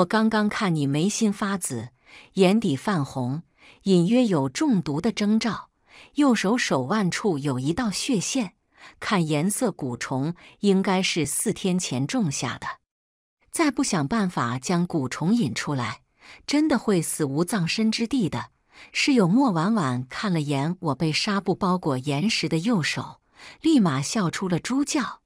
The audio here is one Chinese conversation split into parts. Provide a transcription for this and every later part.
我刚刚看你眉心发紫，眼底泛红，隐约有中毒的征兆。右手手腕处有一道血线，看颜色，蛊虫应该是四天前种下的。再不想办法将蛊虫引出来，真的会死无葬身之地的。室友莫婉婉看了眼我被纱布包裹严实的右手，立马笑出了猪叫，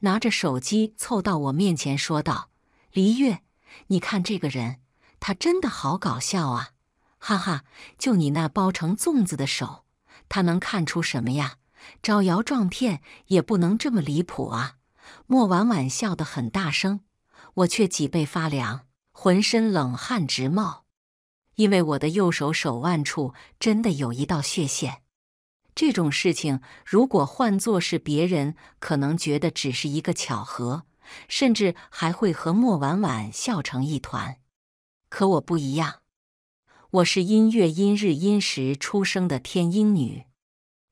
拿着手机凑到我面前说道：“黎月。”你看这个人，他真的好搞笑啊！哈哈，就你那包成粽子的手，他能看出什么呀？招摇撞骗也不能这么离谱啊！莫婉婉笑得很大声，我却脊背发凉，浑身冷汗直冒，因为我的右手手腕处真的有一道血线。这种事情，如果换作是别人，可能觉得只是一个巧合。甚至还会和莫婉婉笑成一团，可我不一样，我是阴月阴日阴时出生的天阴女，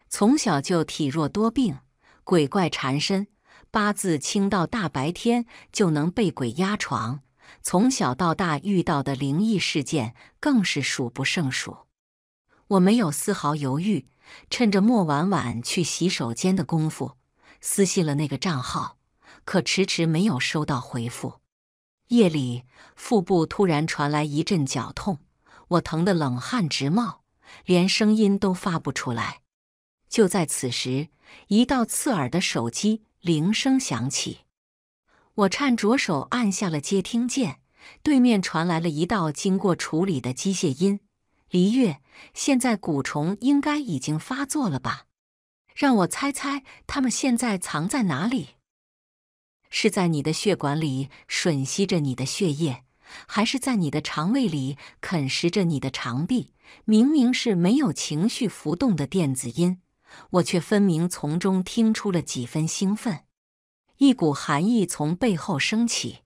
从小就体弱多病，鬼怪缠身，八字轻到大白天就能被鬼压床。从小到大遇到的灵异事件更是数不胜数。我没有丝毫犹豫，趁着莫婉婉去洗手间的功夫，私信了那个账号。可迟迟没有收到回复。夜里，腹部突然传来一阵绞痛，我疼得冷汗直冒，连声音都发不出来。就在此时，一道刺耳的手机铃声响起，我颤着手按下了接听键，对面传来了一道经过处理的机械音：“黎月，现在蛊虫应该已经发作了吧？让我猜猜，他们现在藏在哪里？”是在你的血管里吮吸着你的血液，还是在你的肠胃里啃食着你的肠壁？明明是没有情绪浮动的电子音，我却分明从中听出了几分兴奋。一股寒意从背后升起，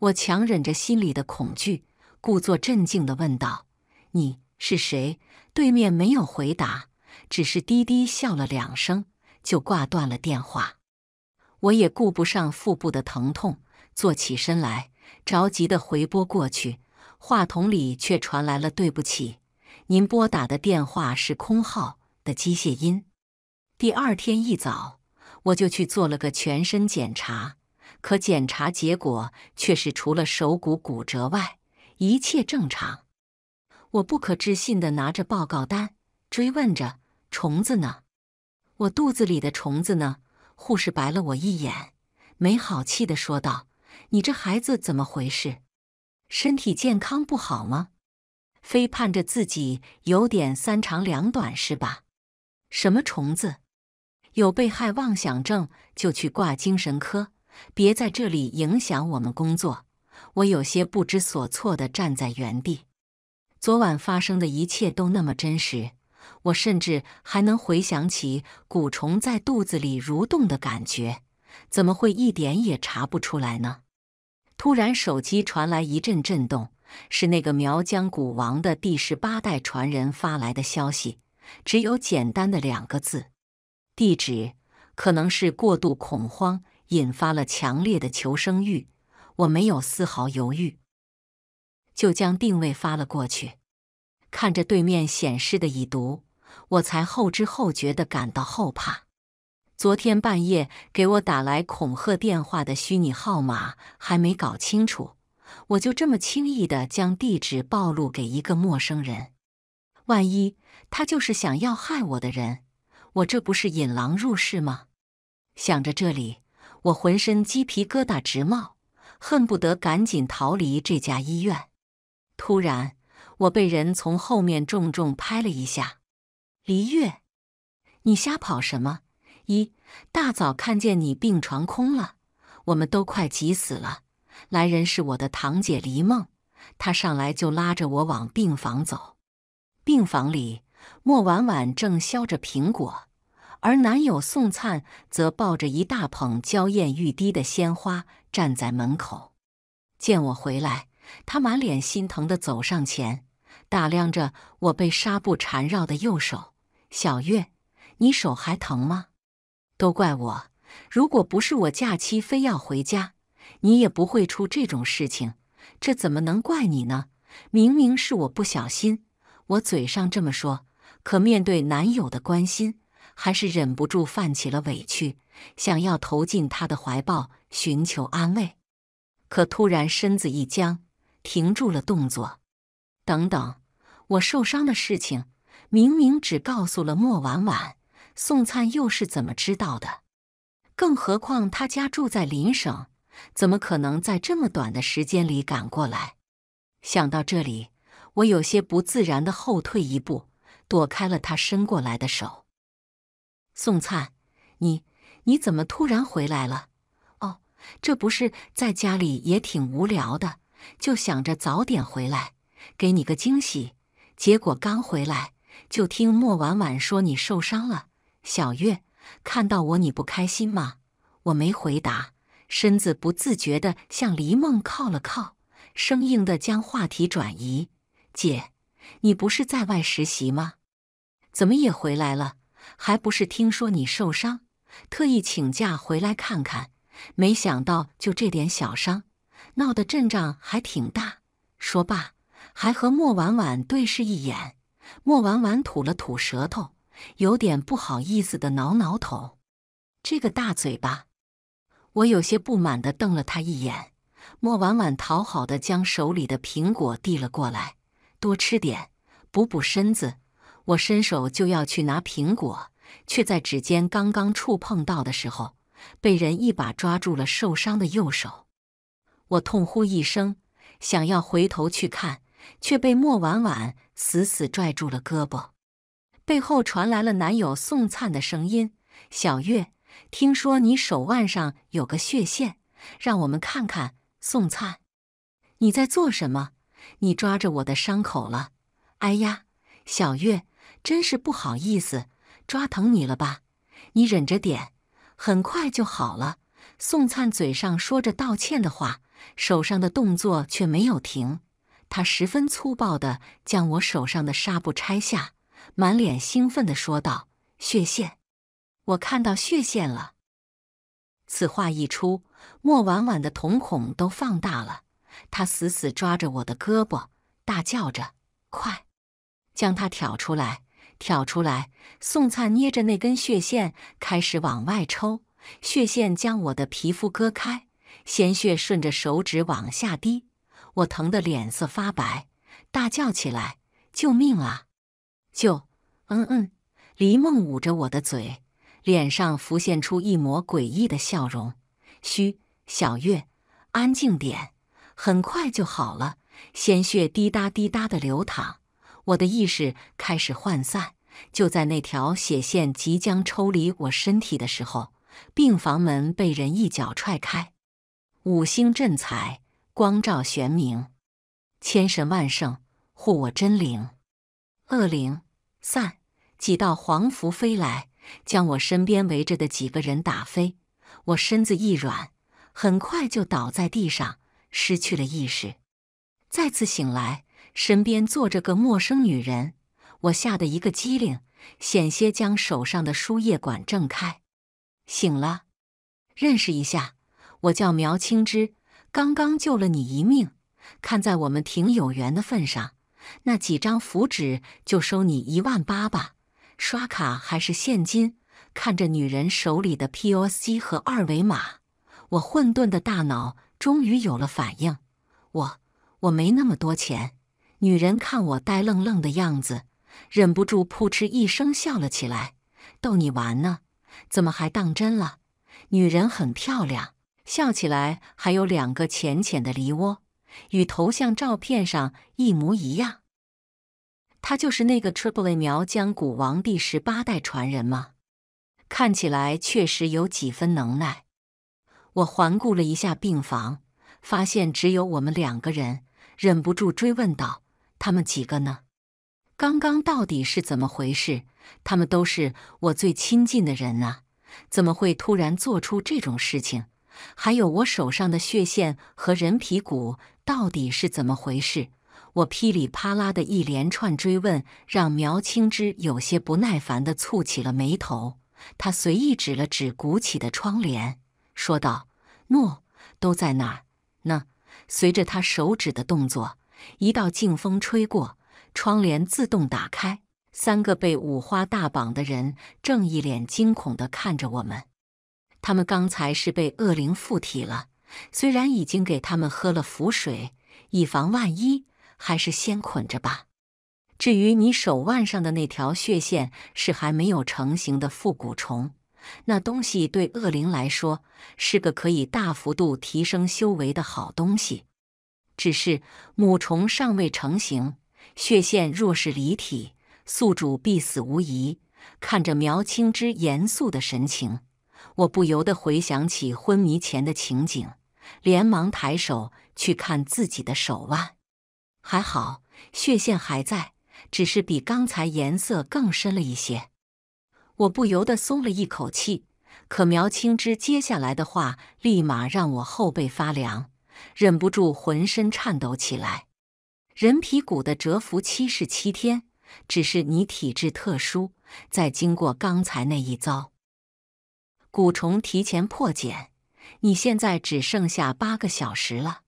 我强忍着心里的恐惧，故作镇静地问道：“你是谁？”对面没有回答，只是低低笑了两声，就挂断了电话。我也顾不上腹部的疼痛，坐起身来，着急的回拨过去，话筒里却传来了“对不起，您拨打的电话是空号”的机械音。第二天一早，我就去做了个全身检查，可检查结果却是除了手骨骨折外，一切正常。我不可置信的拿着报告单，追问着：“虫子呢？我肚子里的虫子呢？”护士白了我一眼，没好气的说道：“你这孩子怎么回事？身体健康不好吗？非盼着自己有点三长两短是吧？什么虫子？有被害妄想症就去挂精神科，别在这里影响我们工作。”我有些不知所措的站在原地。昨晚发生的一切都那么真实。我甚至还能回想起蛊虫在肚子里蠕动的感觉，怎么会一点也查不出来呢？突然，手机传来一阵震动，是那个苗疆蛊王的第十八代传人发来的消息，只有简单的两个字：地址。可能是过度恐慌引发了强烈的求生欲，我没有丝毫犹豫，就将定位发了过去。看着对面显示的已读，我才后知后觉的感到后怕。昨天半夜给我打来恐吓电话的虚拟号码还没搞清楚，我就这么轻易的将地址暴露给一个陌生人。万一他就是想要害我的人，我这不是引狼入室吗？想着这里，我浑身鸡皮疙瘩直冒，恨不得赶紧逃离这家医院。突然。我被人从后面重重拍了一下，黎月，你瞎跑什么？一大早看见你病床空了，我们都快急死了。来人是我的堂姐黎梦，她上来就拉着我往病房走。病房里，莫婉婉正削着苹果，而男友宋灿则抱着一大捧娇艳欲滴的鲜花站在门口。见我回来，他满脸心疼的走上前。打量着我被纱布缠绕的右手，小月，你手还疼吗？都怪我，如果不是我假期非要回家，你也不会出这种事情。这怎么能怪你呢？明明是我不小心。我嘴上这么说，可面对男友的关心，还是忍不住泛起了委屈，想要投进他的怀抱寻求安慰。可突然身子一僵，停住了动作。等等。我受伤的事情，明明只告诉了莫婉婉，宋灿又是怎么知道的？更何况他家住在邻省，怎么可能在这么短的时间里赶过来？想到这里，我有些不自然的后退一步，躲开了他伸过来的手。宋灿，你你怎么突然回来了？哦，这不是在家里也挺无聊的，就想着早点回来，给你个惊喜。结果刚回来就听莫婉婉说你受伤了，小月，看到我你不开心吗？我没回答，身子不自觉的向黎梦靠了靠，生硬的将话题转移。姐，你不是在外实习吗？怎么也回来了？还不是听说你受伤，特意请假回来看看。没想到就这点小伤，闹的阵仗还挺大。说罢。还和莫婉婉对视一眼，莫婉婉吐了吐舌头，有点不好意思的挠挠头。这个大嘴巴！我有些不满的瞪了他一眼。莫婉婉讨好的将手里的苹果递了过来：“多吃点，补补身子。”我伸手就要去拿苹果，却在指尖刚刚触碰到的时候，被人一把抓住了受伤的右手。我痛呼一声，想要回头去看。却被莫婉婉死死拽住了胳膊，背后传来了男友宋灿的声音：“小月，听说你手腕上有个血线，让我们看看。”宋灿，你在做什么？你抓着我的伤口了！哎呀，小月，真是不好意思，抓疼你了吧？你忍着点，很快就好了。宋灿嘴上说着道歉的话，手上的动作却没有停。他十分粗暴地将我手上的纱布拆下，满脸兴奋地说道：“血线，我看到血线了！”此话一出，莫婉婉的瞳孔都放大了，她死死抓着我的胳膊，大叫着：“快，将它挑出来！挑出来！”宋灿捏着那根血线开始往外抽，血线将我的皮肤割开，鲜血顺着手指往下滴。我疼得脸色发白，大叫起来：“救命啊！救！”嗯嗯，黎梦捂着我的嘴，脸上浮现出一抹诡异的笑容。“嘘，小月，安静点，很快就好了。”鲜血滴答滴答的流淌，我的意识开始涣散。就在那条血线即将抽离我身体的时候，病房门被人一脚踹开，五星镇财。光照玄明，千神万圣护我真灵。恶灵散，几道黄符飞来，将我身边围着的几个人打飞。我身子一软，很快就倒在地上，失去了意识。再次醒来，身边坐着个陌生女人，我吓得一个机灵，险些将手上的输液管挣开。醒了，认识一下，我叫苗青之。刚刚救了你一命，看在我们挺有缘的份上，那几张符纸就收你一万八吧。刷卡还是现金？看着女人手里的 P O S 机和二维码，我混沌的大脑终于有了反应。我我没那么多钱。女人看我呆愣愣的样子，忍不住扑哧一声笑了起来，逗你玩呢，怎么还当真了？女人很漂亮。笑起来还有两个浅浅的梨窝，与头像照片上一模一样。他就是那个 Triple 苗疆古王第十八代传人吗？看起来确实有几分能耐。我环顾了一下病房，发现只有我们两个人，忍不住追问道：“他们几个呢？刚刚到底是怎么回事？他们都是我最亲近的人啊，怎么会突然做出这种事情？”还有我手上的血线和人皮骨到底是怎么回事？我噼里啪啦的一连串追问，让苗青之有些不耐烦地蹙起了眉头。他随意指了指鼓起的窗帘，说道：“诺，都在那儿呢。”随着他手指的动作，一道劲风吹过，窗帘自动打开，三个被五花大绑的人正一脸惊恐地看着我们。他们刚才是被恶灵附体了，虽然已经给他们喝了符水，以防万一，还是先捆着吧。至于你手腕上的那条血线，是还没有成型的复古虫，那东西对恶灵来说是个可以大幅度提升修为的好东西。只是母虫尚未成型，血线若是离体，宿主必死无疑。看着苗青之严肃的神情。我不由得回想起昏迷前的情景，连忙抬手去看自己的手腕，还好血线还在，只是比刚才颜色更深了一些。我不由得松了一口气，可苗青之接下来的话立马让我后背发凉，忍不住浑身颤抖起来。人皮骨的蛰伏期是七天，只是你体质特殊，在经过刚才那一遭。蛊虫提前破茧，你现在只剩下八个小时了。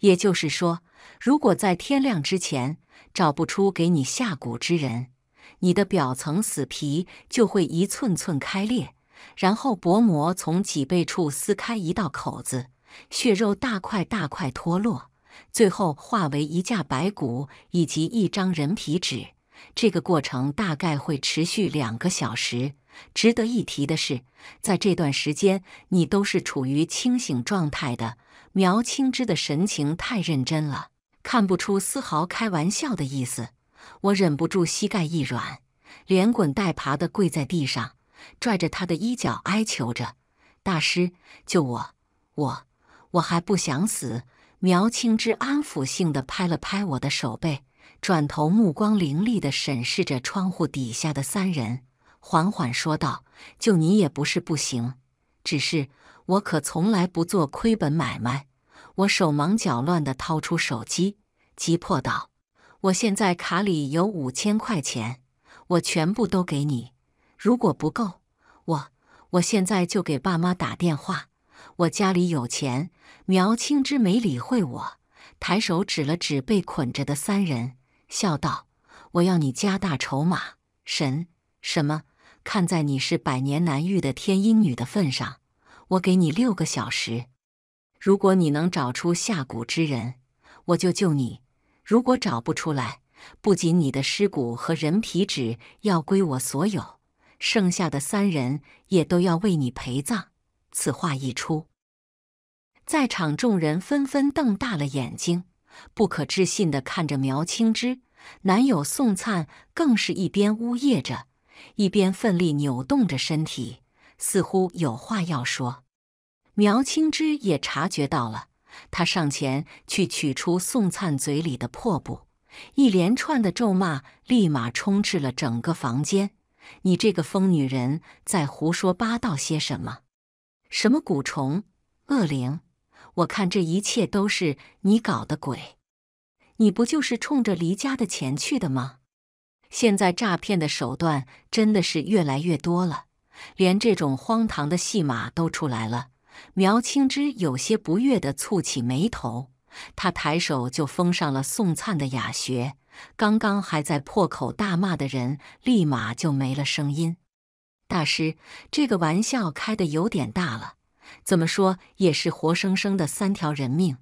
也就是说，如果在天亮之前找不出给你下蛊之人，你的表层死皮就会一寸寸开裂，然后薄膜从脊背处撕开一道口子，血肉大块大块脱落，最后化为一架白骨以及一张人皮纸。这个过程大概会持续两个小时。值得一提的是，在这段时间，你都是处于清醒状态的。苗青之的神情太认真了，看不出丝毫开玩笑的意思。我忍不住膝盖一软，连滚带爬地跪在地上，拽着他的衣角哀求着：“大师，救我！我……我还不想死。”苗青之安抚性地拍了拍我的手背，转头目光凌厉地审视着窗户底下的三人。缓缓说道：“就你也不是不行，只是我可从来不做亏本买卖。”我手忙脚乱地掏出手机，急迫道：“我现在卡里有五千块钱，我全部都给你。如果不够，我我现在就给爸妈打电话。我家里有钱。”苗青之没理会我，抬手指了指被捆着的三人，笑道：“我要你加大筹码。”神什么？看在你是百年难遇的天阴女的份上，我给你六个小时。如果你能找出下蛊之人，我就救你；如果找不出来，不仅你的尸骨和人皮纸要归我所有，剩下的三人也都要为你陪葬。此话一出，在场众人纷纷瞪大了眼睛，不可置信地看着苗青之，男友宋灿更是一边呜咽着。一边奋力扭动着身体，似乎有话要说。苗青枝也察觉到了，她上前去取出宋灿嘴里的破布，一连串的咒骂立马充斥了整个房间。你这个疯女人，在胡说八道些什么？什么蛊虫、恶灵？我看这一切都是你搞的鬼！你不就是冲着离家的钱去的吗？现在诈骗的手段真的是越来越多了，连这种荒唐的戏码都出来了。苗青之有些不悦地蹙起眉头，他抬手就封上了宋灿的哑穴。刚刚还在破口大骂的人，立马就没了声音。大师，这个玩笑开得有点大了，怎么说也是活生生的三条人命，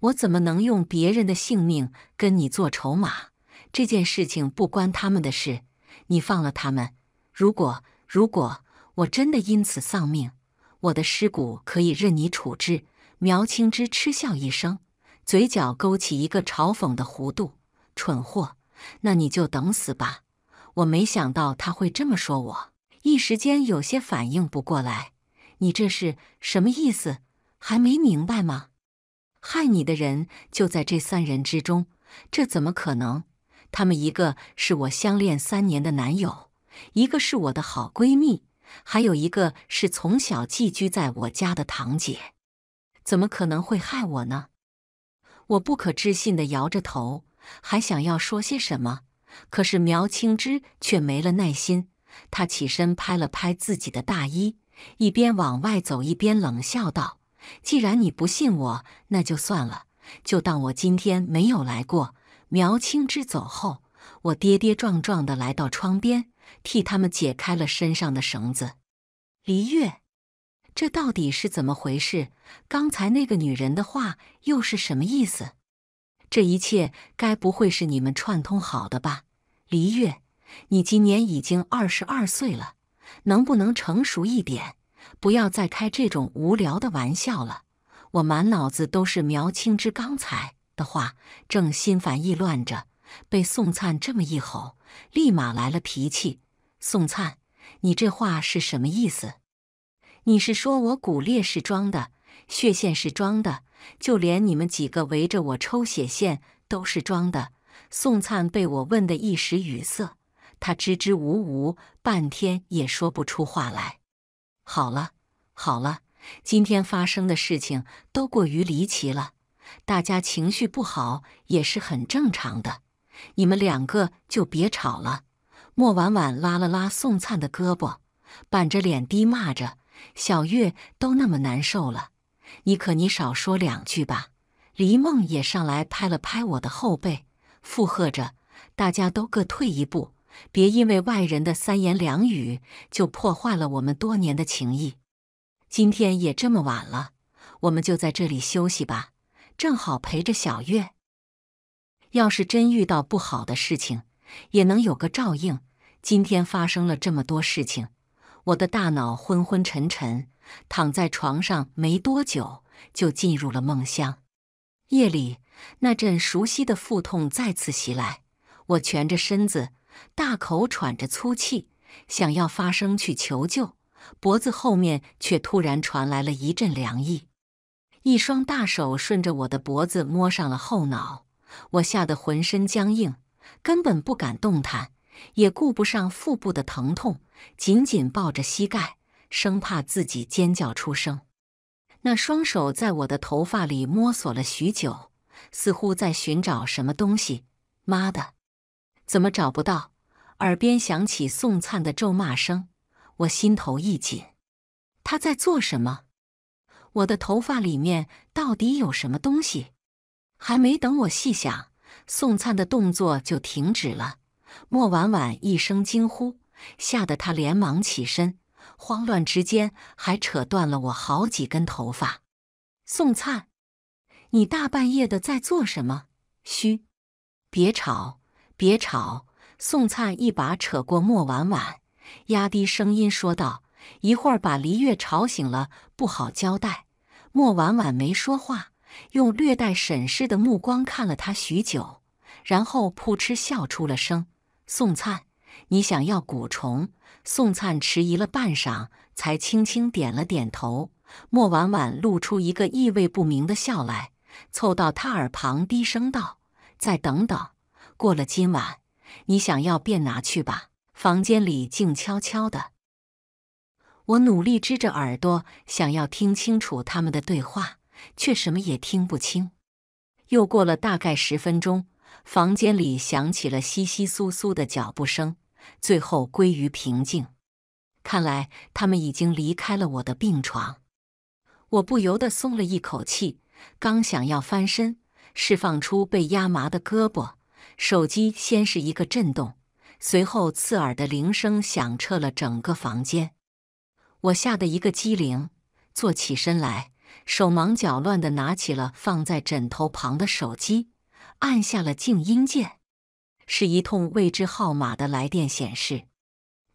我怎么能用别人的性命跟你做筹码？这件事情不关他们的事，你放了他们。如果如果我真的因此丧命，我的尸骨可以任你处置。苗青之嗤笑一声，嘴角勾起一个嘲讽的弧度：“蠢货，那你就等死吧！”我没想到他会这么说，我一时间有些反应不过来。你这是什么意思？还没明白吗？害你的人就在这三人之中，这怎么可能？他们一个是我相恋三年的男友，一个是我的好闺蜜，还有一个是从小寄居在我家的堂姐，怎么可能会害我呢？我不可置信的摇着头，还想要说些什么，可是苗青之却没了耐心。他起身拍了拍自己的大衣，一边往外走，一边冷笑道：“既然你不信我，那就算了，就当我今天没有来过。”苗青之走后，我跌跌撞撞的来到窗边，替他们解开了身上的绳子。黎月，这到底是怎么回事？刚才那个女人的话又是什么意思？这一切该不会是你们串通好的吧？黎月，你今年已经二十二岁了，能不能成熟一点？不要再开这种无聊的玩笑了。我满脑子都是苗青之刚才。的话正心烦意乱着，被宋灿这么一吼，立马来了脾气。宋灿，你这话是什么意思？你是说我骨裂是装的，血线是装的，就连你们几个围着我抽血线都是装的？宋灿被我问得一时语塞，他支支吾吾半天也说不出话来。好了，好了，今天发生的事情都过于离奇了。大家情绪不好也是很正常的，你们两个就别吵了。莫婉婉拉了拉宋灿的胳膊，板着脸低骂着：“小月都那么难受了，你可你少说两句吧。”黎梦也上来拍了拍我的后背，附和着：“大家都各退一步，别因为外人的三言两语就破坏了我们多年的情谊。今天也这么晚了，我们就在这里休息吧。”正好陪着小月，要是真遇到不好的事情，也能有个照应。今天发生了这么多事情，我的大脑昏昏沉沉，躺在床上没多久就进入了梦乡。夜里，那阵熟悉的腹痛再次袭来，我蜷着身子，大口喘着粗气，想要发声去求救，脖子后面却突然传来了一阵凉意。一双大手顺着我的脖子摸上了后脑，我吓得浑身僵硬，根本不敢动弹，也顾不上腹部的疼痛，紧紧抱着膝盖，生怕自己尖叫出声。那双手在我的头发里摸索了许久，似乎在寻找什么东西。妈的，怎么找不到？耳边响起宋灿的咒骂声，我心头一紧，他在做什么？我的头发里面到底有什么东西？还没等我细想，宋灿的动作就停止了。莫婉婉一声惊呼，吓得他连忙起身，慌乱之间还扯断了我好几根头发。宋灿，你大半夜的在做什么？嘘，别吵，别吵！宋灿一把扯过莫婉婉，压低声音说道：“一会儿把黎月吵醒了，不好交代。”莫婉婉没说话，用略带审视的目光看了他许久，然后扑哧笑出了声。宋灿，你想要蛊虫？宋灿迟疑了半晌，才轻轻点了点头。莫婉婉露出一个意味不明的笑来，凑到他耳旁低声道：“再等等，过了今晚，你想要便拿去吧。”房间里静悄悄的。我努力支着耳朵，想要听清楚他们的对话，却什么也听不清。又过了大概十分钟，房间里响起了窸窸窣窣的脚步声，最后归于平静。看来他们已经离开了我的病床，我不由得松了一口气。刚想要翻身，释放出被压麻的胳膊，手机先是一个震动，随后刺耳的铃声响彻了整个房间。我吓得一个机灵，坐起身来，手忙脚乱的拿起了放在枕头旁的手机，按下了静音键。是一通未知号码的来电显示。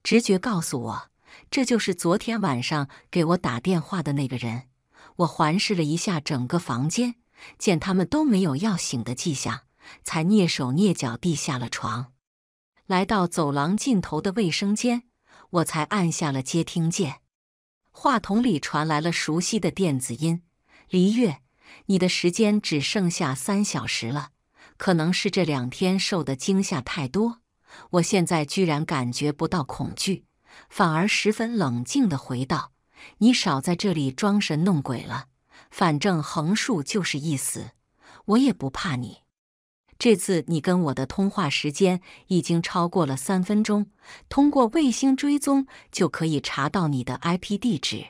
直觉告诉我，这就是昨天晚上给我打电话的那个人。我环视了一下整个房间，见他们都没有要醒的迹象，才蹑手蹑脚地下了床，来到走廊尽头的卫生间，我才按下了接听键。话筒里传来了熟悉的电子音：“黎月，你的时间只剩下三小时了。可能是这两天受的惊吓太多，我现在居然感觉不到恐惧，反而十分冷静的回道：你少在这里装神弄鬼了，反正横竖就是一死，我也不怕你。”这次你跟我的通话时间已经超过了三分钟，通过卫星追踪就可以查到你的 IP 地址。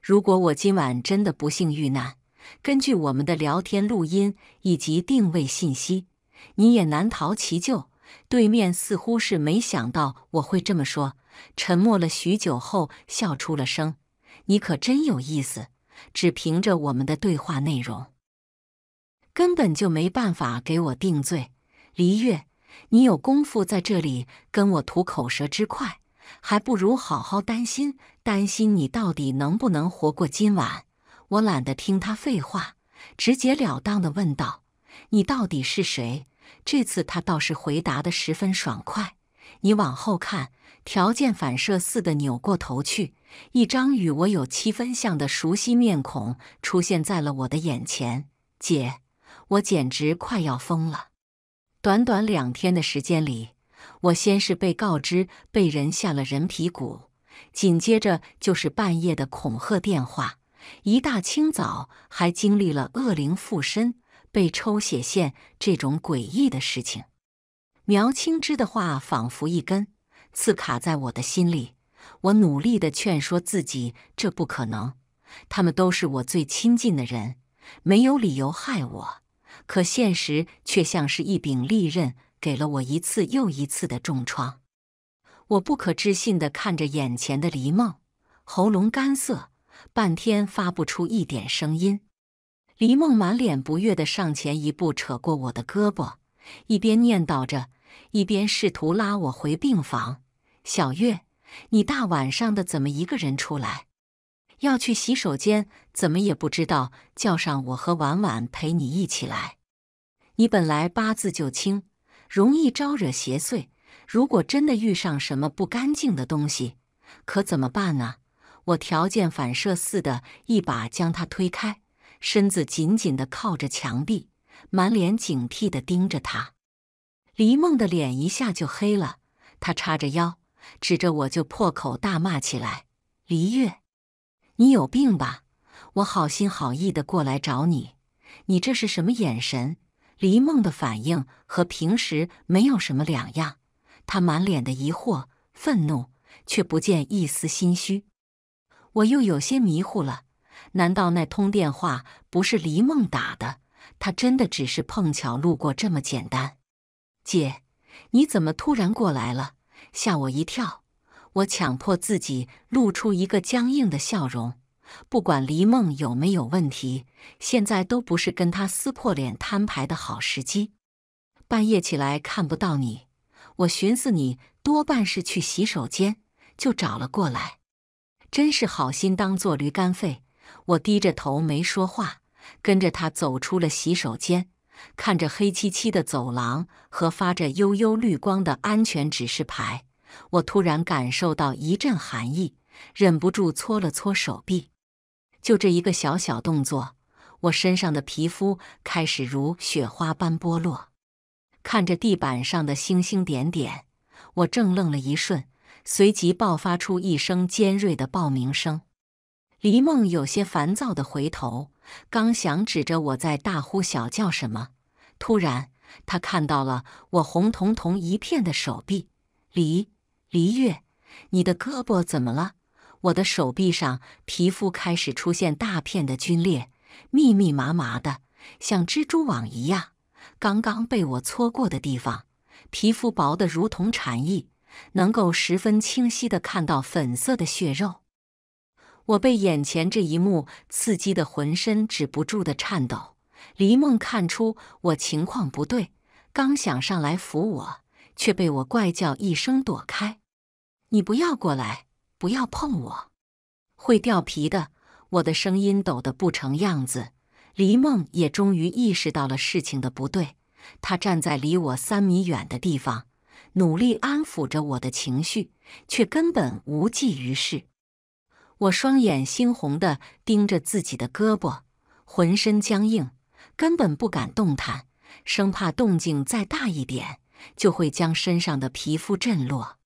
如果我今晚真的不幸遇难，根据我们的聊天录音以及定位信息，你也难逃其咎。对面似乎是没想到我会这么说，沉默了许久后笑出了声：“你可真有意思，只凭着我们的对话内容。”根本就没办法给我定罪，黎月，你有功夫在这里跟我吐口舌之快，还不如好好担心担心你到底能不能活过今晚。我懒得听他废话，直截了当地问道：“你到底是谁？”这次他倒是回答的十分爽快。你往后看，条件反射似的扭过头去，一张与我有七分像的熟悉面孔出现在了我的眼前，姐。我简直快要疯了！短短两天的时间里，我先是被告知被人下了人皮蛊，紧接着就是半夜的恐吓电话，一大清早还经历了恶灵附身、被抽血线这种诡异的事情。苗青枝的话仿佛一根刺卡在我的心里，我努力地劝说自己：这不可能，他们都是我最亲近的人，没有理由害我。可现实却像是一柄利刃，给了我一次又一次的重创。我不可置信地看着眼前的黎梦，喉咙干涩，半天发不出一点声音。黎梦满脸不悦地上前一步，扯过我的胳膊，一边念叨着，一边试图拉我回病房。小月，你大晚上的怎么一个人出来？要去洗手间，怎么也不知道叫上我和婉婉陪你一起来。你本来八字就轻，容易招惹邪祟。如果真的遇上什么不干净的东西，可怎么办呢？我条件反射似的一把将他推开，身子紧紧的靠着墙壁，满脸警惕的盯着他。黎梦的脸一下就黑了，他叉着腰，指着我就破口大骂起来：“黎月，你有病吧？我好心好意的过来找你，你这是什么眼神？”黎梦的反应和平时没有什么两样，他满脸的疑惑、愤怒，却不见一丝心虚。我又有些迷糊了，难道那通电话不是黎梦打的？他真的只是碰巧路过这么简单？姐，你怎么突然过来了？吓我一跳！我强迫自己露出一个僵硬的笑容。不管黎梦有没有问题，现在都不是跟他撕破脸、摊牌的好时机。半夜起来看不到你，我寻思你多半是去洗手间，就找了过来。真是好心当做驴肝肺。我低着头没说话，跟着他走出了洗手间，看着黑漆漆的走廊和发着幽幽绿光的安全指示牌，我突然感受到一阵寒意，忍不住搓了搓手臂。就这一个小小动作，我身上的皮肤开始如雪花般剥落。看着地板上的星星点点，我怔愣了一瞬，随即爆发出一声尖锐的爆鸣声。黎梦有些烦躁的回头，刚想指着我在大呼小叫什么，突然他看到了我红彤彤一片的手臂。黎黎月，你的胳膊怎么了？我的手臂上皮肤开始出现大片的皲裂，密密麻麻的，像蜘蛛网一样。刚刚被我搓过的地方，皮肤薄的如同蝉翼，能够十分清晰的看到粉色的血肉。我被眼前这一幕刺激的浑身止不住的颤抖。黎梦看出我情况不对，刚想上来扶我，却被我怪叫一声躲开：“你不要过来！”不要碰我，会掉皮的！我的声音抖得不成样子。黎梦也终于意识到了事情的不对，他站在离我三米远的地方，努力安抚着我的情绪，却根本无济于事。我双眼猩红的盯着自己的胳膊，浑身僵硬，根本不敢动弹，生怕动静再大一点，就会将身上的皮肤震落。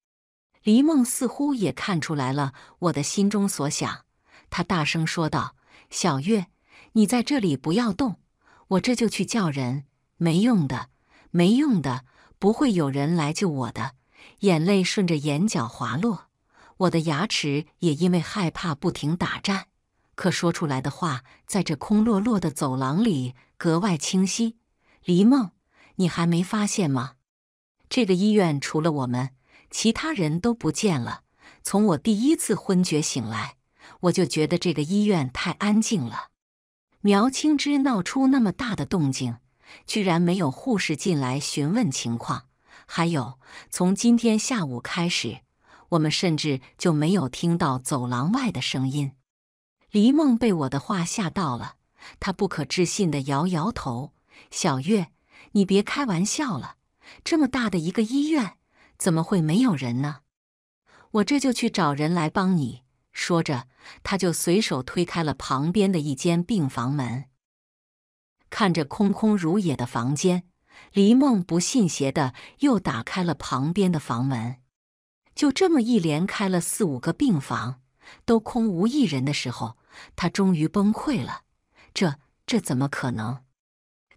黎梦似乎也看出来了我的心中所想，他大声说道：“小月，你在这里不要动，我这就去叫人。没用的，没用的，不会有人来救我的。”眼泪顺着眼角滑落，我的牙齿也因为害怕不停打颤，可说出来的话在这空落落的走廊里格外清晰。黎梦，你还没发现吗？这个医院除了我们……其他人都不见了。从我第一次昏厥醒来，我就觉得这个医院太安静了。苗青之闹出那么大的动静，居然没有护士进来询问情况。还有，从今天下午开始，我们甚至就没有听到走廊外的声音。黎梦被我的话吓到了，她不可置信的摇摇头：“小月，你别开玩笑了，这么大的一个医院。”怎么会没有人呢？我这就去找人来帮你说着，他就随手推开了旁边的一间病房门。看着空空如也的房间，黎梦不信邪的又打开了旁边的房门。就这么一连开了四五个病房，都空无一人的时候，他终于崩溃了。这这怎么可能？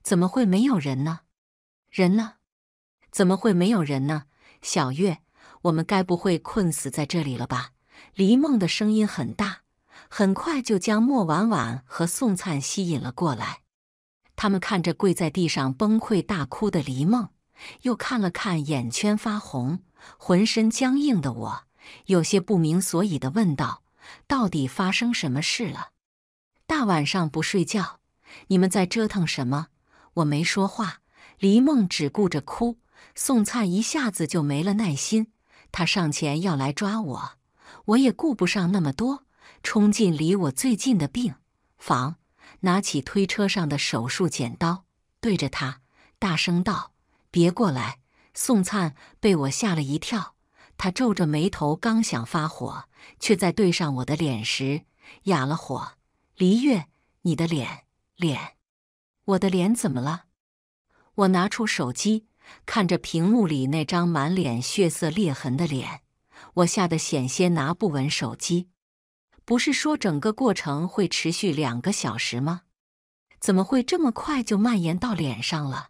怎么会没有人呢？人呢？怎么会没有人呢？小月，我们该不会困死在这里了吧？黎梦的声音很大，很快就将莫婉婉和宋灿吸引了过来。他们看着跪在地上崩溃大哭的黎梦，又看了看眼圈发红、浑身僵硬的我，有些不明所以地问道：“到底发生什么事了？大晚上不睡觉，你们在折腾什么？”我没说话，黎梦只顾着哭。宋灿一下子就没了耐心，他上前要来抓我，我也顾不上那么多，冲进离我最近的病房，拿起推车上的手术剪刀，对着他大声道：“别过来！”宋灿被我吓了一跳，他皱着眉头，刚想发火，却在对上我的脸时哑了火：“黎月，你的脸脸，我的脸怎么了？”我拿出手机。看着屏幕里那张满脸血色裂痕的脸，我吓得险些拿不稳手机。不是说整个过程会持续两个小时吗？怎么会这么快就蔓延到脸上了？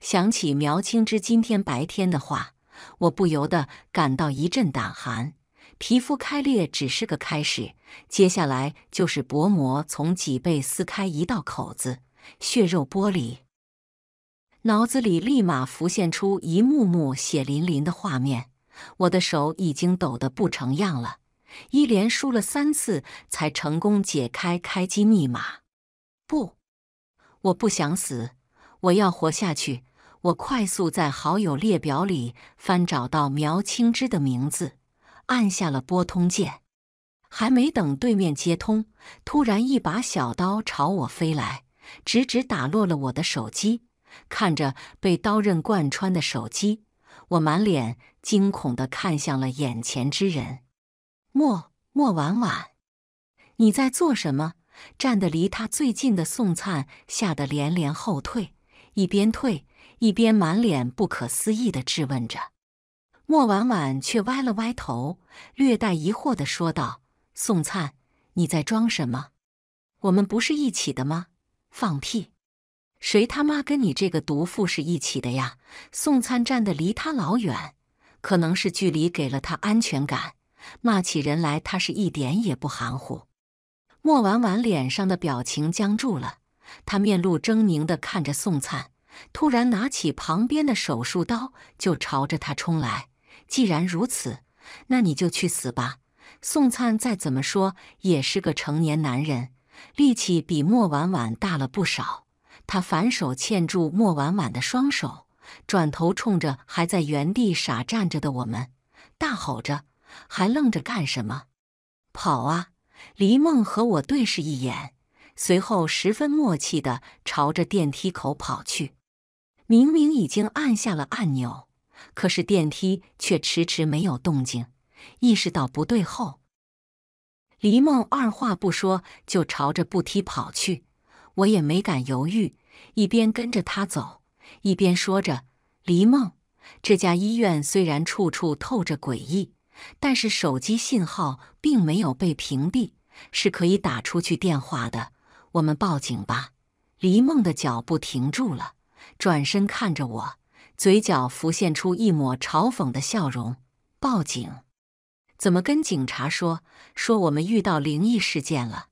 想起苗青之今天白天的话，我不由得感到一阵胆寒。皮肤开裂只是个开始，接下来就是薄膜从脊背撕开一道口子，血肉剥离。脑子里立马浮现出一幕幕血淋淋的画面，我的手已经抖得不成样了，一连输了三次才成功解开开机密码。不，我不想死，我要活下去。我快速在好友列表里翻找到苗青之的名字，按下了拨通键。还没等对面接通，突然一把小刀朝我飞来，直直打落了我的手机。看着被刀刃贯穿的手机，我满脸惊恐地看向了眼前之人。莫莫婉婉，你在做什么？站得离他最近的宋灿吓得连连后退，一边退一边满脸不可思议地质问着。莫婉婉却歪了歪头，略带疑惑地说道：“宋灿，你在装什么？我们不是一起的吗？放屁！”谁他妈跟你这个毒妇是一起的呀？宋灿站的离他老远，可能是距离给了他安全感。骂起人来，他是一点也不含糊。莫婉婉脸上的表情僵住了，他面露狰狞的看着宋灿，突然拿起旁边的手术刀就朝着他冲来。既然如此，那你就去死吧！宋灿再怎么说也是个成年男人，力气比莫婉婉大了不少。他反手牵住莫婉婉的双手，转头冲着还在原地傻站着的我们大吼着：“还愣着干什么？跑啊！”黎梦和我对视一眼，随后十分默契的朝着电梯口跑去。明明已经按下了按钮，可是电梯却迟迟没有动静。意识到不对后，黎梦二话不说就朝着步梯跑去。我也没敢犹豫，一边跟着他走，一边说着：“黎梦，这家医院虽然处处透着诡异，但是手机信号并没有被屏蔽，是可以打出去电话的。我们报警吧。”黎梦的脚步停住了，转身看着我，嘴角浮现出一抹嘲讽的笑容：“报警？怎么跟警察说？说我们遇到灵异事件了？”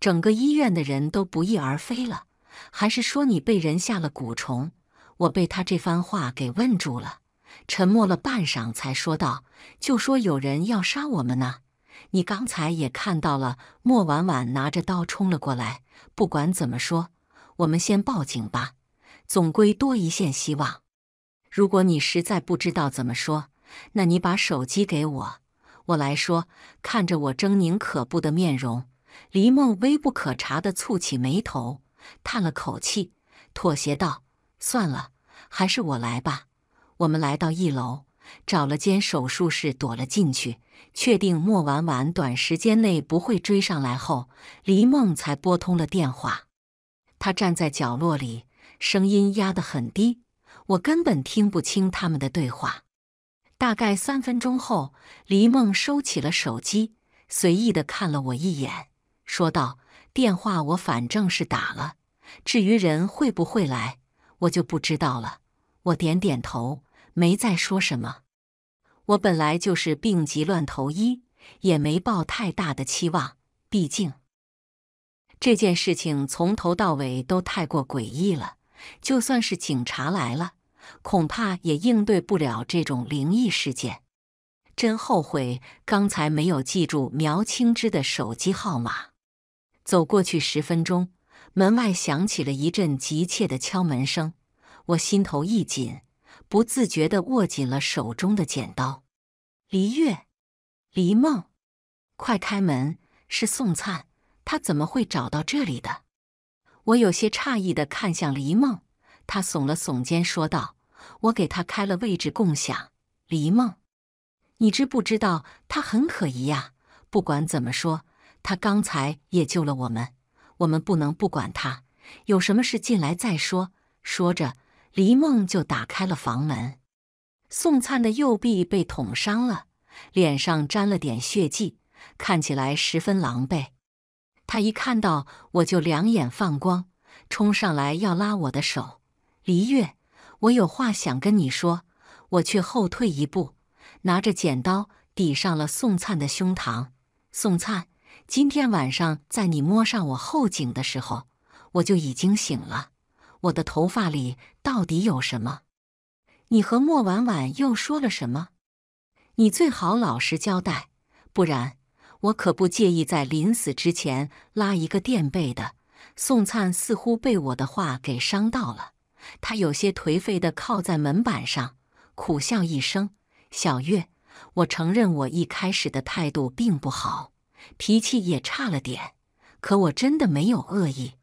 整个医院的人都不翼而飞了，还是说你被人下了蛊虫？我被他这番话给问住了，沉默了半晌，才说道：“就说有人要杀我们呢。你刚才也看到了，莫婉婉拿着刀冲了过来。不管怎么说，我们先报警吧，总归多一线希望。如果你实在不知道怎么说，那你把手机给我，我来说。看着我狰狞可怖的面容。”黎梦微不可察地蹙起眉头，叹了口气，妥协道：“算了，还是我来吧。”我们来到一楼，找了间手术室躲了进去，确定莫婉婉短时间内不会追上来后，黎梦才拨通了电话。她站在角落里，声音压得很低，我根本听不清他们的对话。大概三分钟后，黎梦收起了手机，随意的看了我一眼。说道：“电话我反正是打了，至于人会不会来，我就不知道了。”我点点头，没再说什么。我本来就是病急乱投医，也没抱太大的期望。毕竟这件事情从头到尾都太过诡异了，就算是警察来了，恐怕也应对不了这种灵异事件。真后悔刚才没有记住苗青芝的手机号码。走过去十分钟，门外响起了一阵急切的敲门声，我心头一紧，不自觉的握紧了手中的剪刀。黎月，黎梦，快开门！是宋灿，他怎么会找到这里的？我有些诧异的看向黎梦，他耸了耸肩，说道：“我给他开了位置共享。”黎梦，你知不知道他很可疑呀？不管怎么说。他刚才也救了我们，我们不能不管他。有什么事进来再说。说着，黎梦就打开了房门。宋灿的右臂被捅伤了，脸上沾了点血迹，看起来十分狼狈。他一看到我就两眼放光，冲上来要拉我的手。黎月，我有话想跟你说。我却后退一步，拿着剪刀抵上了宋灿的胸膛。宋灿。今天晚上，在你摸上我后颈的时候，我就已经醒了。我的头发里到底有什么？你和莫婉婉又说了什么？你最好老实交代，不然我可不介意在临死之前拉一个垫背的。宋灿似乎被我的话给伤到了，他有些颓废的靠在门板上，苦笑一声：“小月，我承认我一开始的态度并不好。”脾气也差了点，可我真的没有恶意。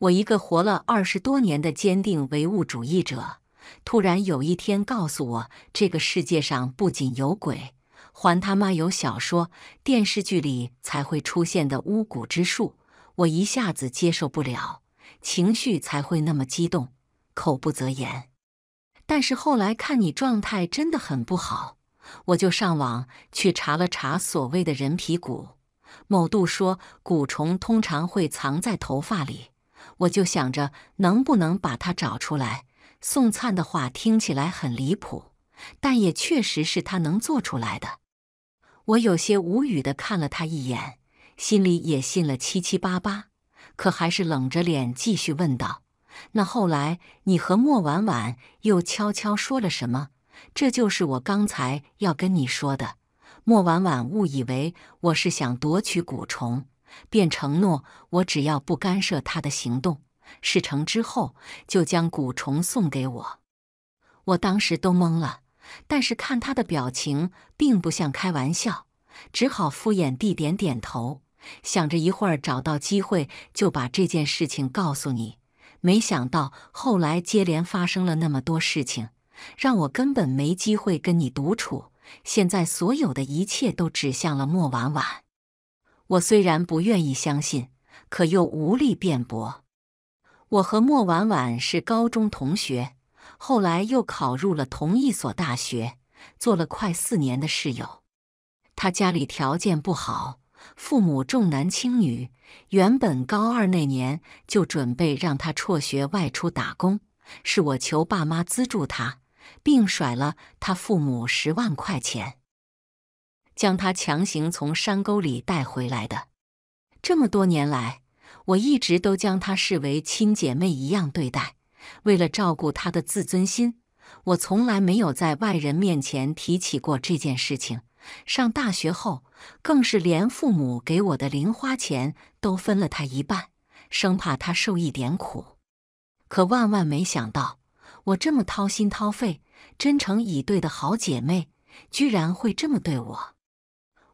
我一个活了二十多年的坚定唯物主义者，突然有一天告诉我这个世界上不仅有鬼，还他妈有小说、电视剧里才会出现的巫蛊之术，我一下子接受不了，情绪才会那么激动，口不择言。但是后来看你状态真的很不好。我就上网去查了查所谓的人皮蛊，某度说蛊虫通常会藏在头发里，我就想着能不能把它找出来。宋灿的话听起来很离谱，但也确实是他能做出来的。我有些无语的看了他一眼，心里也信了七七八八，可还是冷着脸继续问道：“那后来你和莫婉婉又悄悄说了什么？”这就是我刚才要跟你说的。莫婉婉误以为我是想夺取蛊虫，便承诺我只要不干涉他的行动，事成之后就将蛊虫送给我。我当时都懵了，但是看他的表情并不像开玩笑，只好敷衍地点点头，想着一会儿找到机会就把这件事情告诉你。没想到后来接连发生了那么多事情。让我根本没机会跟你独处。现在所有的一切都指向了莫婉婉。我虽然不愿意相信，可又无力辩驳。我和莫婉婉是高中同学，后来又考入了同一所大学，做了快四年的室友。她家里条件不好，父母重男轻女，原本高二那年就准备让她辍学外出打工，是我求爸妈资助她。并甩了他父母十万块钱，将他强行从山沟里带回来的。这么多年来，我一直都将她视为亲姐妹一样对待。为了照顾她的自尊心，我从来没有在外人面前提起过这件事情。上大学后，更是连父母给我的零花钱都分了她一半，生怕她受一点苦。可万万没想到。我这么掏心掏肺、真诚以对的好姐妹，居然会这么对我，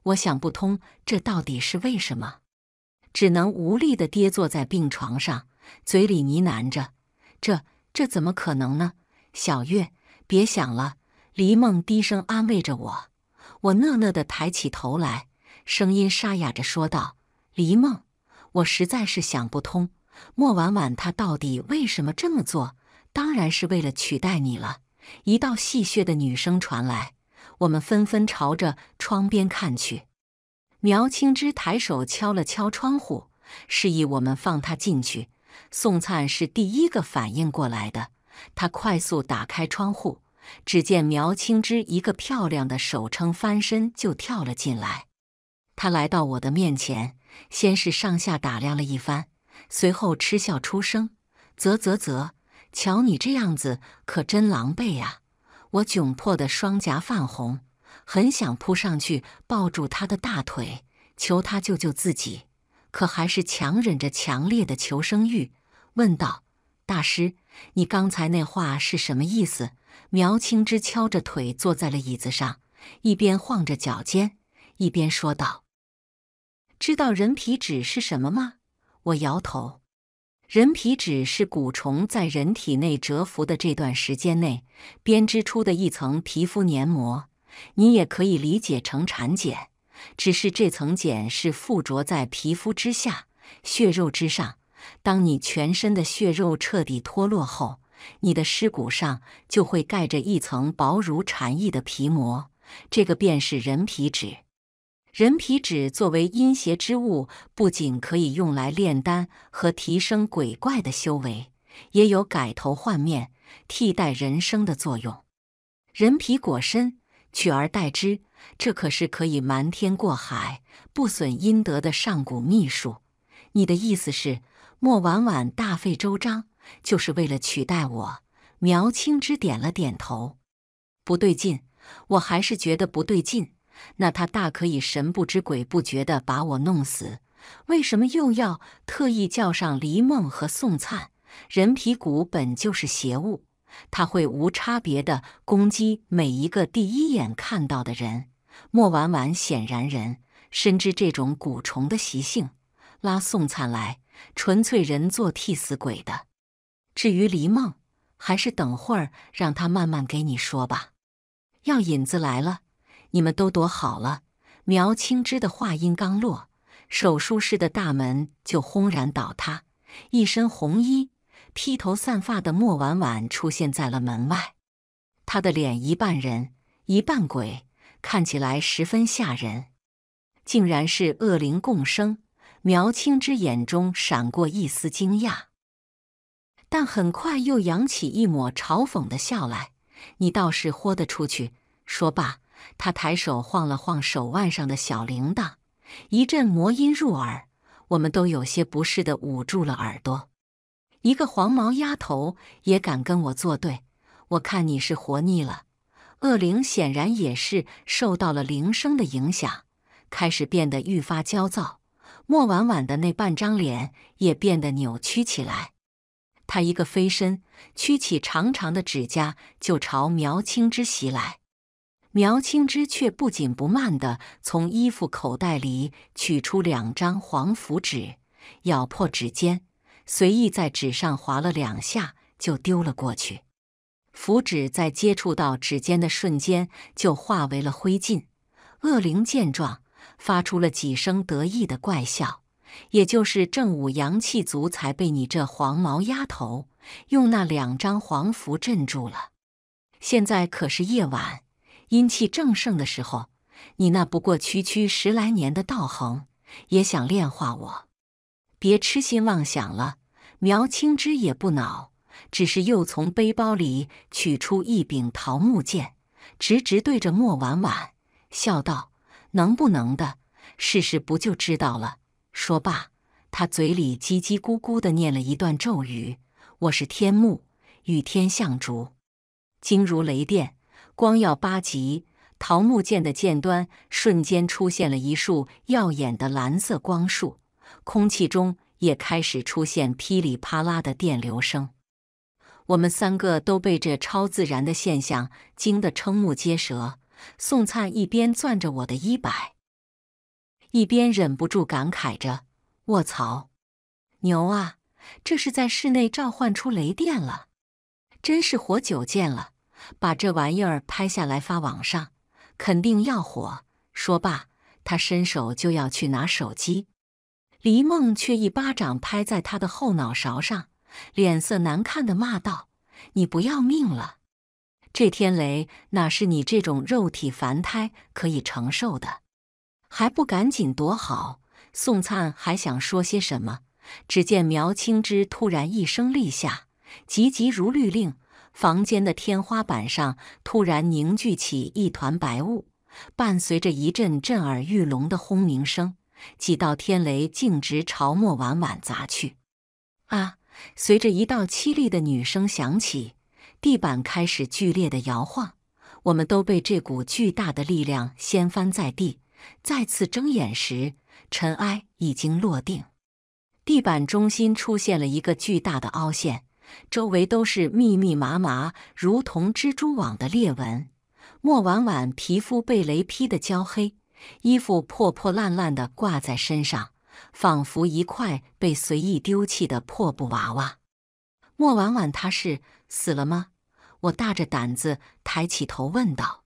我想不通这到底是为什么，只能无力地跌坐在病床上，嘴里呢喃着：“这这怎么可能呢？”小月，别想了。”黎梦低声安慰着我。我讷讷地抬起头来，声音沙哑着说道：“黎梦，我实在是想不通，莫婉婉她到底为什么这么做。”当然是为了取代你了！一道戏谑的女声传来，我们纷纷朝着窗边看去。苗青之抬手敲了敲窗户，示意我们放她进去。宋灿是第一个反应过来的，他快速打开窗户，只见苗青之一个漂亮的手撑翻身就跳了进来。他来到我的面前，先是上下打量了一番，随后嗤笑出声：“啧啧啧。”瞧你这样子，可真狼狈呀！我窘迫的双颊泛红，很想扑上去抱住他的大腿，求他救救自己，可还是强忍着强烈的求生欲，问道：“大师，你刚才那话是什么意思？”苗青之敲着腿坐在了椅子上，一边晃着脚尖，一边说道：“知道人皮纸是什么吗？”我摇头。人皮纸是蛊虫在人体内蛰伏的这段时间内编织出的一层皮肤黏膜，你也可以理解成蚕茧，只是这层茧是附着在皮肤之下、血肉之上。当你全身的血肉彻底脱落后，你的尸骨上就会盖着一层薄如蝉翼的皮膜，这个便是人皮纸。人皮纸作为阴邪之物，不仅可以用来炼丹和提升鬼怪的修为，也有改头换面、替代人生的作用。人皮裹身，取而代之，这可是可以瞒天过海、不损阴德的上古秘术。你的意思是，莫婉婉大费周章，就是为了取代我？苗青之点了点头。不对劲，我还是觉得不对劲。那他大可以神不知鬼不觉地把我弄死，为什么又要特意叫上黎梦和宋灿？人皮骨本就是邪物，他会无差别的攻击每一个第一眼看到的人。莫婉婉显然人深知这种蛊虫的习性，拉宋灿来纯粹人做替死鬼的。至于黎梦，还是等会儿让他慢慢给你说吧。药引子来了。你们都躲好了。苗青枝的话音刚落，手术室的大门就轰然倒塌。一身红衣、披头散发的莫婉婉出现在了门外，他的脸一半人一半鬼，看起来十分吓人。竟然是恶灵共生。苗青之眼中闪过一丝惊讶，但很快又扬起一抹嘲讽的笑来：“你倒是豁得出去。”说罢。他抬手晃了晃手腕上的小铃铛，一阵魔音入耳，我们都有些不适地捂住了耳朵。一个黄毛丫头也敢跟我作对，我看你是活腻了。恶灵显然也是受到了铃声的影响，开始变得愈发焦躁。莫婉婉的那半张脸也变得扭曲起来，她一个飞身，曲起长长的指甲就朝苗青之袭来。苗青之却不紧不慢地从衣服口袋里取出两张黄符纸，咬破指尖，随意在纸上划了两下，就丢了过去。符纸在接触到指尖的瞬间就化为了灰烬。恶灵见状，发出了几声得意的怪笑。也就是正午阳气足，才被你这黄毛丫头用那两张黄符镇住了。现在可是夜晚。阴气正盛的时候，你那不过区区十来年的道行，也想炼化我？别痴心妄想了。苗青之也不恼，只是又从背包里取出一柄桃木剑，直直对着莫婉婉笑道：“能不能的，试试不就知道了？”说罢，他嘴里叽叽咕咕的念了一段咒语：“我是天木，与天相烛，惊如雷电。”光耀八级桃木剑的剑端瞬间出现了一束耀眼的蓝色光束，空气中也开始出现噼里啪啦的电流声。我们三个都被这超自然的现象惊得瞠目结舌。宋灿一边攥着我的衣摆，一边忍不住感慨着：“卧槽，牛啊！这是在室内召唤出雷电了，真是活久见了。”把这玩意儿拍下来发网上，肯定要火。说罢，他伸手就要去拿手机，黎梦却一巴掌拍在他的后脑勺上，脸色难看的骂道：“你不要命了？这天雷哪是你这种肉体凡胎可以承受的？还不赶紧躲好！”宋灿还想说些什么，只见苗青之突然一声厉下，急急如律令。房间的天花板上突然凝聚起一团白雾，伴随着一阵震耳欲聋的轰鸣声，几道天雷径直朝莫婉婉砸去。啊！随着一道凄厉的女声响起，地板开始剧烈的摇晃，我们都被这股巨大的力量掀翻在地。再次睁眼时，尘埃已经落定，地板中心出现了一个巨大的凹陷。周围都是密密麻麻、如同蜘蛛网的裂纹。莫婉婉皮肤被雷劈的焦黑，衣服破破烂烂地挂在身上，仿佛一块被随意丢弃的破布娃娃。莫婉婉，她是死了吗？我大着胆子抬起头问道。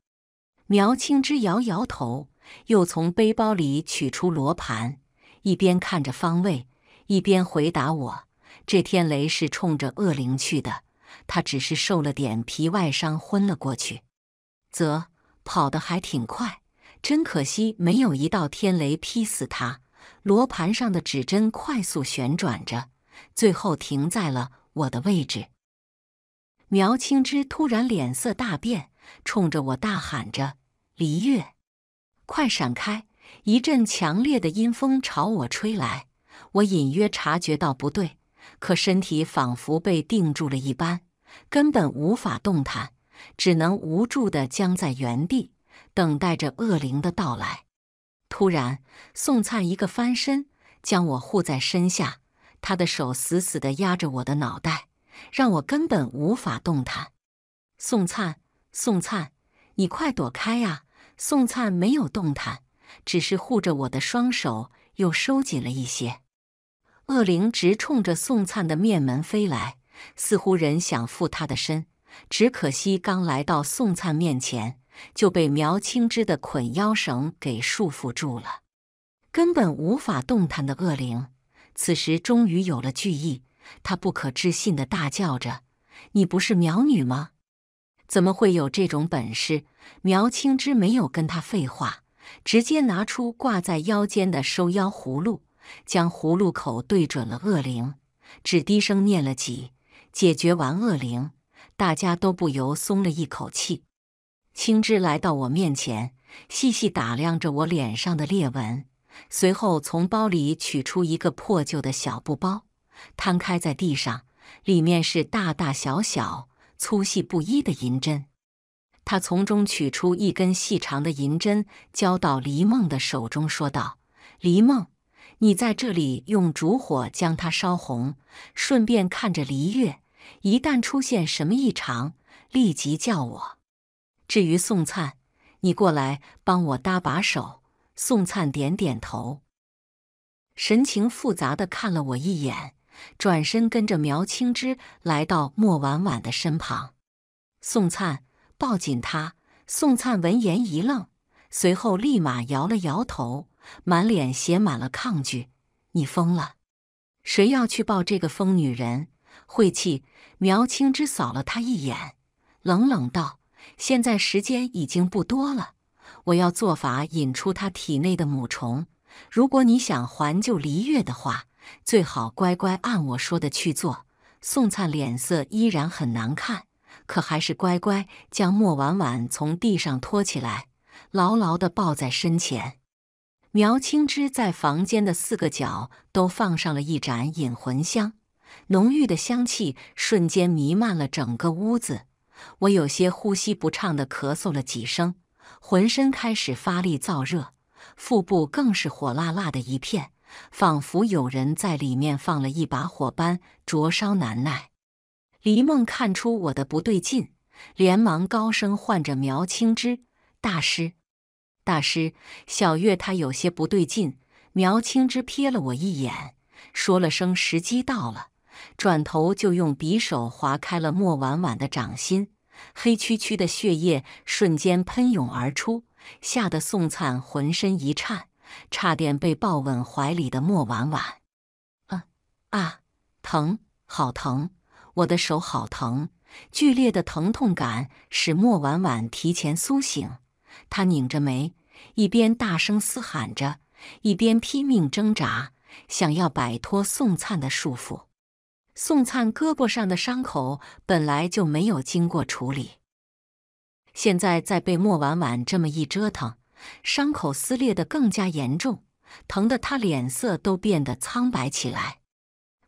苗青之摇摇头，又从背包里取出罗盘，一边看着方位，一边回答我。这天雷是冲着恶灵去的，他只是受了点皮外伤，昏了过去。啧，跑得还挺快，真可惜没有一道天雷劈死他。罗盘上的指针快速旋转着，最后停在了我的位置。苗青枝突然脸色大变，冲着我大喊着：“黎月，快闪开！”一阵强烈的阴风朝我吹来，我隐约察觉到不对。可身体仿佛被定住了一般，根本无法动弹，只能无助的僵在原地，等待着恶灵的到来。突然，宋灿一个翻身，将我护在身下，他的手死死的压着我的脑袋，让我根本无法动弹。宋灿，宋灿，你快躲开啊！宋灿没有动弹，只是护着我的双手又收紧了一些。恶灵直冲着宋灿的面门飞来，似乎人想附他的身，只可惜刚来到宋灿面前，就被苗青枝的捆腰绳给束缚住了，根本无法动弹的恶灵，此时终于有了惧意。他不可置信地大叫着：“你不是苗女吗？怎么会有这种本事？”苗青枝没有跟他废话，直接拿出挂在腰间的收腰葫芦。将葫芦口对准了恶灵，只低声念了几，解决完恶灵，大家都不由松了一口气。青芝来到我面前，细细打量着我脸上的裂纹，随后从包里取出一个破旧的小布包，摊开在地上，里面是大大小小、粗细不一的银针。他从中取出一根细长的银针，交到黎梦的手中，说道：“黎梦。”你在这里用烛火将它烧红，顺便看着黎月。一旦出现什么异常，立即叫我。至于宋灿，你过来帮我搭把手。宋灿点点头，神情复杂的看了我一眼，转身跟着苗青之来到莫婉婉的身旁。宋灿抱紧他。宋灿闻言一愣，随后立马摇了摇头。满脸写满了抗拒，你疯了！谁要去抱这个疯女人？晦气！苗青之扫了他一眼，冷冷道：“现在时间已经不多了，我要做法引出她体内的母虫。如果你想还救黎月的话，最好乖乖按我说的去做。”宋灿脸色依然很难看，可还是乖乖将莫婉婉从地上拖起来，牢牢地抱在身前。苗青枝在房间的四个角都放上了一盏引魂香，浓郁的香气瞬间弥漫了整个屋子。我有些呼吸不畅的咳嗽了几声，浑身开始发力燥热，腹部更是火辣辣的一片，仿佛有人在里面放了一把火般灼烧难耐。黎梦看出我的不对劲，连忙高声唤着苗青枝大师。大师，小月她有些不对劲。苗青之瞥了我一眼，说了声“时机到了”，转头就用匕首划开了莫婉婉的掌心，黑黢黢的血液瞬间喷涌而出，吓得宋灿浑身一颤，差点被抱稳怀里的莫婉婉。啊啊！疼，好疼！我的手好疼！剧烈的疼痛感使莫婉婉提前苏醒，她拧着眉。一边大声嘶喊着，一边拼命挣扎，想要摆脱宋灿的束缚。宋灿胳膊上的伤口本来就没有经过处理，现在再被莫婉婉这么一折腾，伤口撕裂的更加严重，疼得他脸色都变得苍白起来。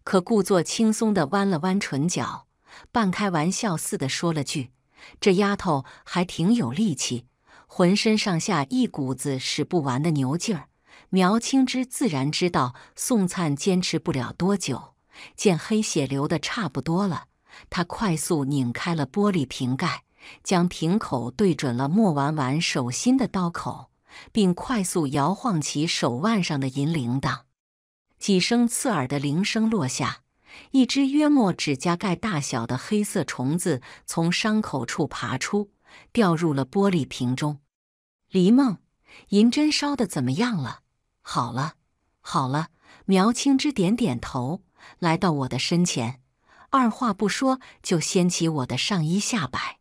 可故作轻松的弯了弯唇角，半开玩笑似的说了句：“这丫头还挺有力气。”浑身上下一股子使不完的牛劲儿，苗青之自然知道宋灿坚持不了多久。见黑血流的差不多了，他快速拧开了玻璃瓶盖，将瓶口对准了莫婉婉手心的刀口，并快速摇晃起手腕上的银铃铛。几声刺耳的铃声落下，一只约莫指甲盖大小的黑色虫子从伤口处爬出。掉入了玻璃瓶中。黎梦，银针烧的怎么样了？好了，好了。苗青之点点头，来到我的身前，二话不说就掀起我的上衣下摆。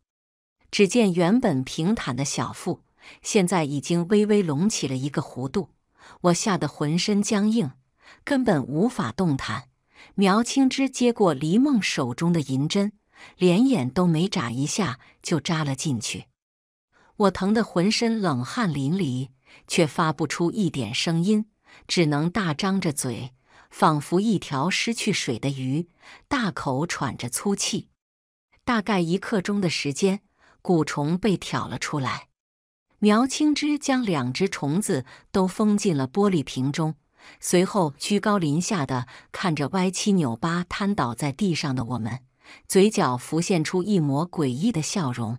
只见原本平坦的小腹，现在已经微微隆起了一个弧度。我吓得浑身僵硬，根本无法动弹。苗青之接过黎梦手中的银针。连眼都没眨一下就扎了进去，我疼得浑身冷汗淋漓，却发不出一点声音，只能大张着嘴，仿佛一条失去水的鱼，大口喘着粗气。大概一刻钟的时间，蛊虫被挑了出来。苗青之将两只虫子都封进了玻璃瓶中，随后居高临下的看着歪七扭八瘫倒在地上的我们。嘴角浮现出一抹诡异的笑容，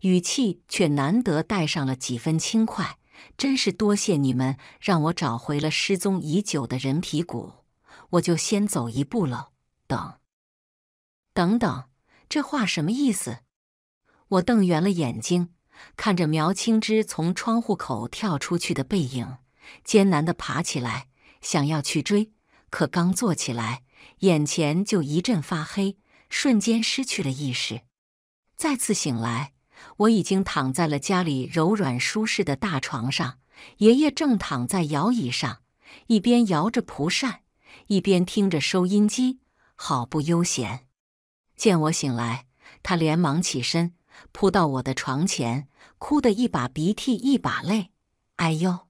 语气却难得带上了几分轻快。真是多谢你们，让我找回了失踪已久的人皮骨。我就先走一步了。等，等等，这话什么意思？我瞪圆了眼睛，看着苗青枝从窗户口跳出去的背影，艰难地爬起来，想要去追，可刚坐起来，眼前就一阵发黑。瞬间失去了意识，再次醒来，我已经躺在了家里柔软舒适的大床上。爷爷正躺在摇椅上，一边摇着蒲扇，一边听着收音机，好不悠闲。见我醒来，他连忙起身，扑到我的床前，哭得一把鼻涕一把泪。“哎呦，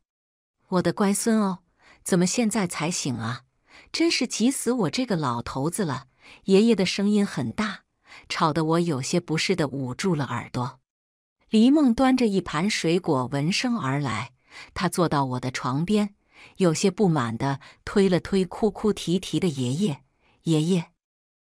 我的乖孙哦，怎么现在才醒啊？真是急死我这个老头子了。”爷爷的声音很大，吵得我有些不适的捂住了耳朵。黎梦端着一盘水果，闻声而来，她坐到我的床边，有些不满的推了推哭哭啼啼的爷爷。爷爷，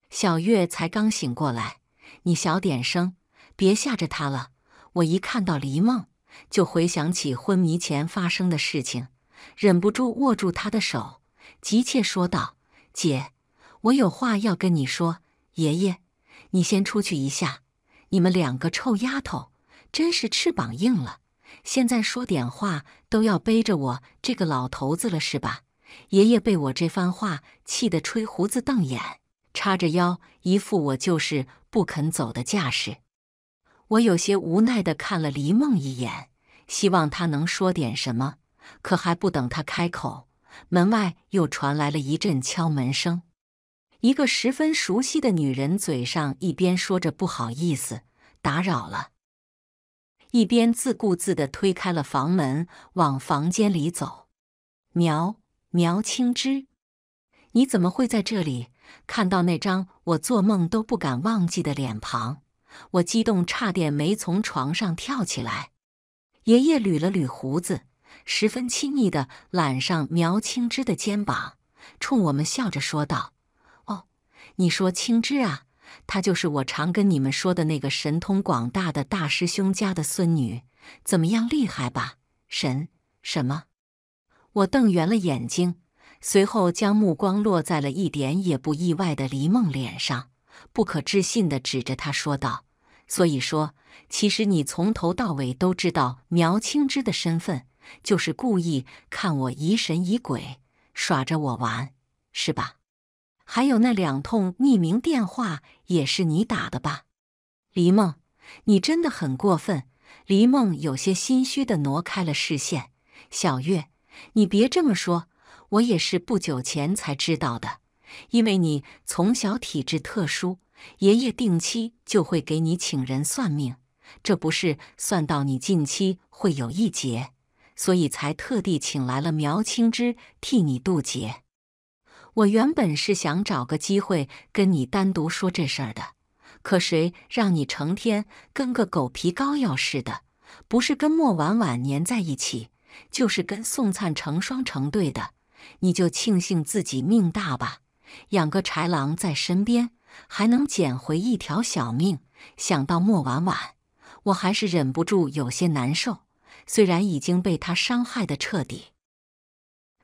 小月才刚醒过来，你小点声，别吓着她了。我一看到黎梦，就回想起昏迷前发生的事情，忍不住握住她的手，急切说道：“姐。”我有话要跟你说，爷爷，你先出去一下。你们两个臭丫头，真是翅膀硬了，现在说点话都要背着我这个老头子了，是吧？爷爷被我这番话气得吹胡子瞪眼，叉着腰，一副我就是不肯走的架势。我有些无奈地看了黎梦一眼，希望她能说点什么。可还不等她开口，门外又传来了一阵敲门声。一个十分熟悉的女人嘴上一边说着“不好意思，打扰了”，一边自顾自地推开了房门，往房间里走。苗苗青之，你怎么会在这里？看到那张我做梦都不敢忘记的脸庞，我激动差点没从床上跳起来。爷爷捋了捋胡子，十分亲昵地揽上苗青之的肩膀，冲我们笑着说道。你说青枝啊，她就是我常跟你们说的那个神通广大的大师兄家的孙女，怎么样厉害吧？神什么？我瞪圆了眼睛，随后将目光落在了一点也不意外的黎梦脸上，不可置信地指着她说道：“所以说，其实你从头到尾都知道苗青枝的身份，就是故意看我疑神疑鬼，耍着我玩，是吧？”还有那两通匿名电话也是你打的吧，黎梦，你真的很过分。黎梦有些心虚的挪开了视线。小月，你别这么说，我也是不久前才知道的。因为你从小体质特殊，爷爷定期就会给你请人算命，这不是算到你近期会有一劫，所以才特地请来了苗青枝替你渡劫。我原本是想找个机会跟你单独说这事儿的，可谁让你成天跟个狗皮膏药似的，不是跟莫婉婉粘在一起，就是跟宋灿成双成对的，你就庆幸自己命大吧，养个豺狼在身边还能捡回一条小命。想到莫婉婉，我还是忍不住有些难受，虽然已经被他伤害的彻底。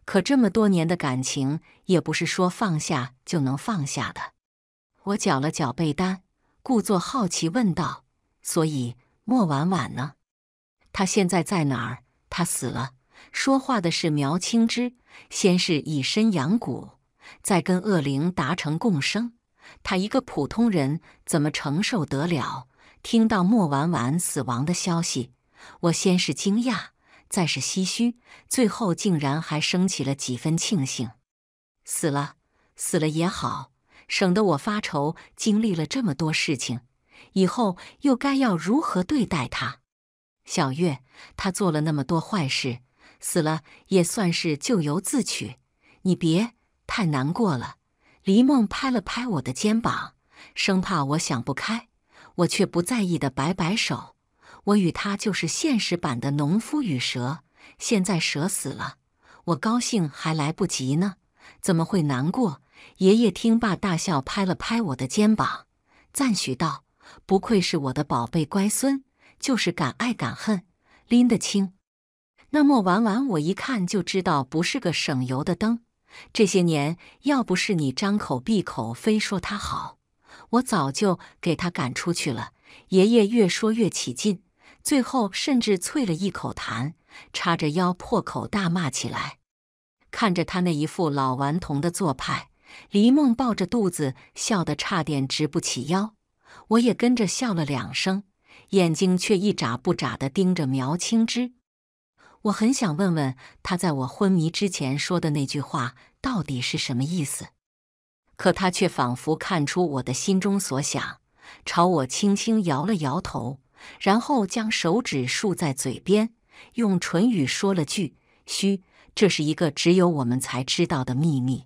可这么多年的感情也不是说放下就能放下的。我搅了搅被单，故作好奇问道：“所以莫婉婉呢？她现在在哪儿？他死了？”说话的是苗青之。先是以身养蛊，再跟恶灵达成共生。他一个普通人怎么承受得了？听到莫婉婉死亡的消息，我先是惊讶。再是唏嘘，最后竟然还升起了几分庆幸。死了，死了也好，省得我发愁。经历了这么多事情，以后又该要如何对待他？小月，他做了那么多坏事，死了也算是咎由自取。你别太难过了。黎梦拍了拍我的肩膀，生怕我想不开。我却不在意的摆摆手。我与他就是现实版的农夫与蛇，现在蛇死了，我高兴还来不及呢，怎么会难过？爷爷听罢大笑，拍了拍我的肩膀，赞许道：“不愧是我的宝贝乖孙，就是敢爱敢恨，拎得清。”那莫婉婉，我一看就知道不是个省油的灯，这些年要不是你张口闭口非说他好，我早就给他赶出去了。爷爷越说越起劲。最后，甚至啐了一口痰，叉着腰破口大骂起来。看着他那一副老顽童的做派，黎梦抱着肚子笑得差点直不起腰，我也跟着笑了两声，眼睛却一眨不眨地盯着苗青枝。我很想问问他，在我昏迷之前说的那句话到底是什么意思，可他却仿佛看出我的心中所想，朝我轻轻摇了摇头。然后将手指竖在嘴边，用唇语说了句：“嘘，这是一个只有我们才知道的秘密。”